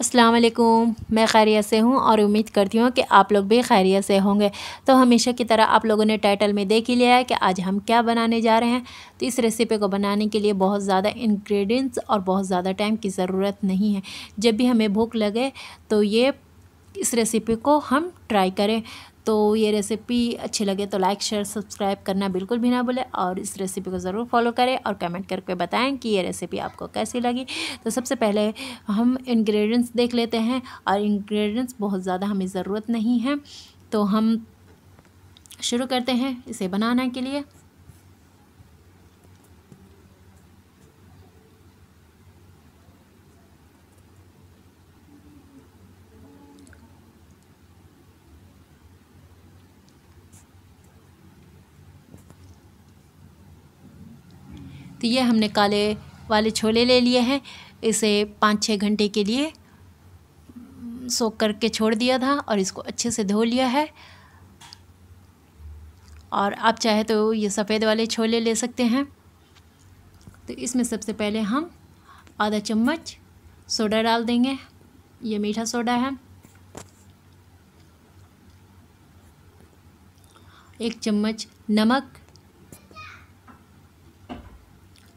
अस्सलाम मैं खैरियत से हूँ और उम्मीद करती हूँ कि आप लोग भी खैरियत से होंगे तो हमेशा की तरह आप लोगों ने टाइटल में देख ही लिया है कि आज हम क्या बनाने जा रहे हैं तो इस रेसिपी को बनाने के लिए बहुत ज़्यादा इंग्रेडिएंट्स और बहुत ज़्यादा टाइम की ज़रूरत नहीं है जब भी हमें भूख लगे तो ये इस रेसिपी को हम ट्राई करें तो ये रेसिपी अच्छी लगे तो लाइक शेयर सब्सक्राइब करना बिल्कुल भी ना भूलें और इस रेसिपी को ज़रूर फॉलो करें और कमेंट करके बताएं कि ये रेसिपी आपको कैसी लगी तो सबसे पहले हम इंग्रेडिएंट्स देख लेते हैं और इंग्रेडिएंट्स बहुत ज़्यादा हमें ज़रूरत नहीं है तो हम शुरू करते हैं इसे बनाने के लिए होती है हमने काले वाले छोले ले लिए हैं इसे पाँच छः घंटे के लिए सोख करके छोड़ दिया था और इसको अच्छे से धो लिया है और आप चाहे तो ये सफ़ेद वाले छोले ले सकते हैं तो इसमें सबसे पहले हम आधा चम्मच सोडा डाल देंगे ये मीठा सोडा है एक चम्मच नमक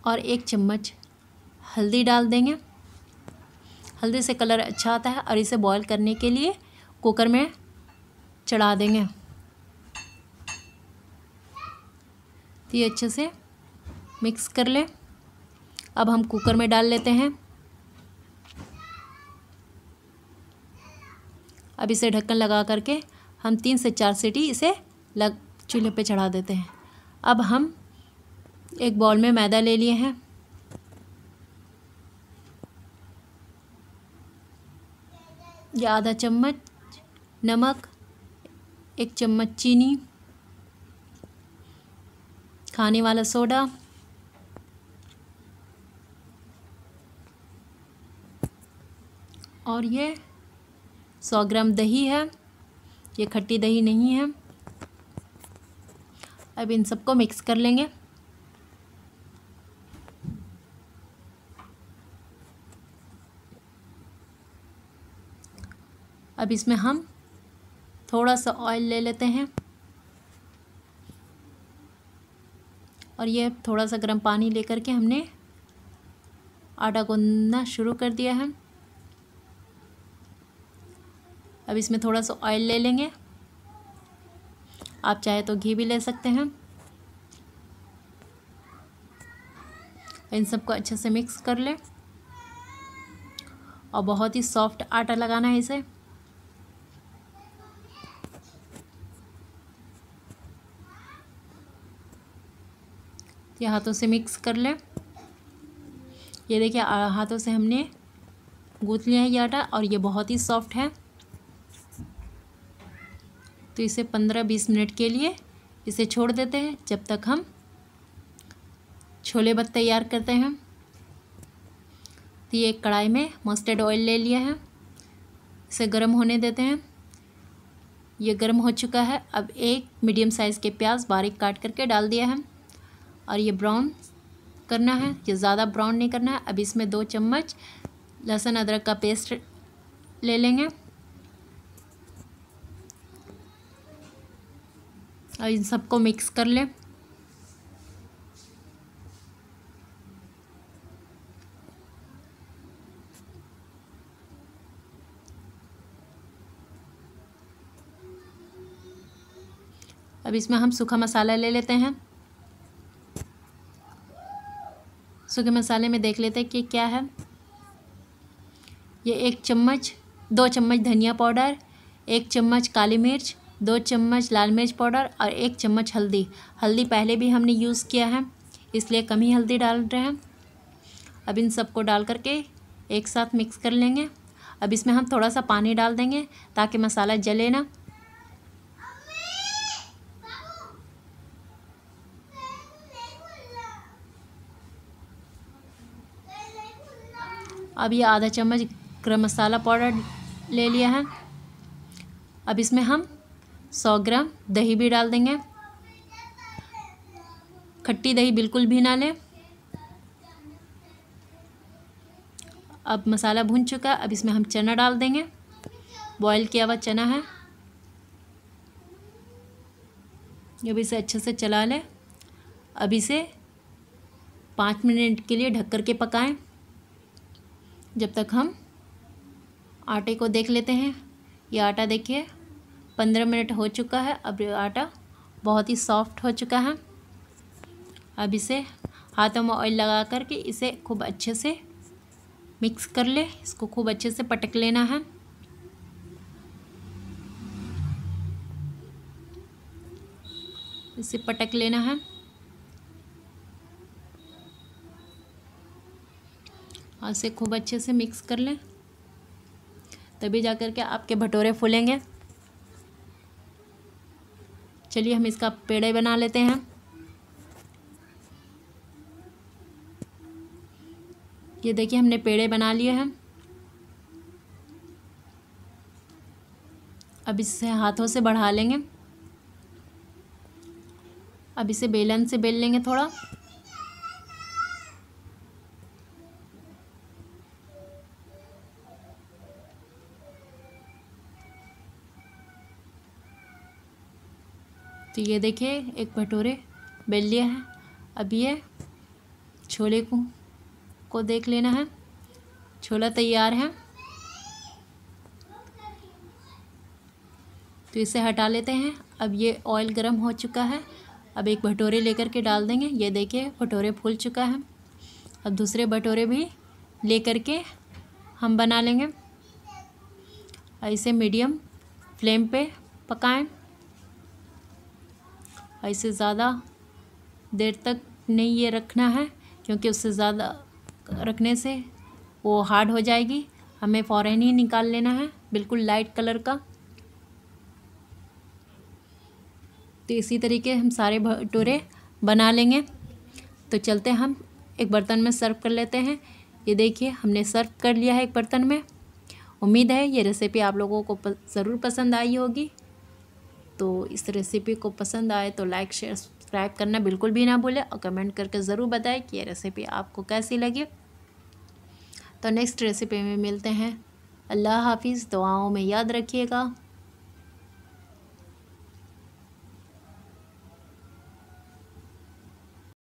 और एक चम्मच हल्दी डाल देंगे हल्दी से कलर अच्छा आता है और इसे बॉईल करने के लिए कुकर में चढ़ा देंगे तो ये अच्छे से मिक्स कर लें अब हम कुकर में डाल लेते हैं अब इसे ढक्कन लगा करके हम तीन से चार सीटी इसे लग चूल्हे पे चढ़ा देते हैं अब हम एक बॉल में मैदा ले लिए हैं आधा चम्मच नमक एक चम्मच चीनी खाने वाला सोडा और ये सौ ग्राम दही है ये खट्टी दही नहीं है अब इन सबको मिक्स कर लेंगे अब इसमें हम थोड़ा सा ऑयल ले लेते हैं और ये थोड़ा सा गर्म पानी लेकर के हमने आटा गूंदना शुरू कर दिया है अब इसमें थोड़ा सा ऑयल ले लेंगे आप चाहे तो घी भी ले सकते हैं इन सबको अच्छे से मिक्स कर लें और बहुत ही सॉफ्ट आटा लगाना है इसे ये हाथों से मिक्स कर लें ये देखिए हाथों से हमने गूँथ लिया है ये आटा और ये बहुत ही सॉफ्ट है तो इसे पंद्रह बीस मिनट के लिए इसे छोड़ देते हैं जब तक हम छोले बत तैयार करते हैं तो ये कढ़ाई में मस्टर्ड ऑयल ले लिया है इसे गर्म होने देते हैं ये गर्म हो चुका है अब एक मीडियम साइज़ के प्याज बारीक काट करके डाल दिया है और ये ब्राउन करना है ये ज़्यादा ब्राउन नहीं करना है अब इसमें दो चम्मच लहसुन अदरक का पेस्ट ले लेंगे और इन सबको मिक्स कर लें अब इसमें हम सूखा मसाला ले लेते हैं सूखे मसाले में देख लेते हैं कि क्या है ये एक चम्मच दो चम्मच धनिया पाउडर एक चम्मच काली मिर्च दो चम्मच लाल मिर्च पाउडर और एक चम्मच हल्दी हल्दी पहले भी हमने यूज़ किया है इसलिए कम ही हल्दी डाल रहे हैं अब इन सबको डाल करके एक साथ मिक्स कर लेंगे अब इसमें हम थोड़ा सा पानी डाल देंगे ताकि मसाला जले ना अब ये आधा चम्मच गर्म मसाला पाउडर ले लिया है अब इसमें हम सौ ग्राम दही भी डाल देंगे खट्टी दही बिल्कुल भी ना लें अब मसाला भून चुका है अब इसमें हम चना डाल देंगे बॉईल किया हुआ चना है अब इसे अच्छे से चला लें अब इसे पाँच मिनट के लिए ढक कर के पकाएं जब तक हम आटे को देख लेते हैं ये आटा देखिए पंद्रह मिनट हो चुका है अब आटा बहुत ही सॉफ्ट हो चुका है अब इसे हाथों में ऑयल लगा करके इसे खूब अच्छे से मिक्स कर ले इसको खूब अच्छे से पटक लेना है इसे पटक लेना है और इसे खूब अच्छे से मिक्स कर लें तभी जा कर के आपके भटोरे फूलेंगे चलिए हम इसका पेड़े बना लेते हैं ये देखिए हमने पेड़े बना लिए हैं अब इसे हाथों से बढ़ा लेंगे अब इसे बेलन से बेल लेंगे थोड़ा तो ये देखिए एक भटोरे बेल लिया है अब ये छोले को को देख लेना है छोला तैयार है तो इसे हटा लेते हैं अब ये ऑयल गर्म हो चुका है अब एक भटोरे लेकर के डाल देंगे ये देखिए भटोरे फूल चुका है अब दूसरे भटोरे भी लेकर के हम बना लेंगे ऐसे मीडियम फ्लेम पे पकाएं और इसे ज़्यादा देर तक नहीं ये रखना है क्योंकि उससे ज़्यादा रखने से वो हार्ड हो जाएगी हमें फ़ौर ही निकाल लेना है बिल्कुल लाइट कलर का तो इसी तरीके हम सारे भटूरे बना लेंगे तो चलते हम एक बर्तन में सर्व कर लेते हैं ये देखिए हमने सर्व कर लिया है एक बर्तन में उम्मीद है ये रेसिपी आप लोगों को ज़रूर पसंद आई होगी तो इस रेसिपी को पसंद आए तो लाइक शेयर सब्सक्राइब करना बिल्कुल भी ना भूलें और कमेंट करके ज़रूर बताएं कि ये रेसिपी आपको कैसी लगी तो नेक्स्ट रेसिपी में मिलते हैं अल्लाह हाफिज़ दुआओं में याद रखिएगा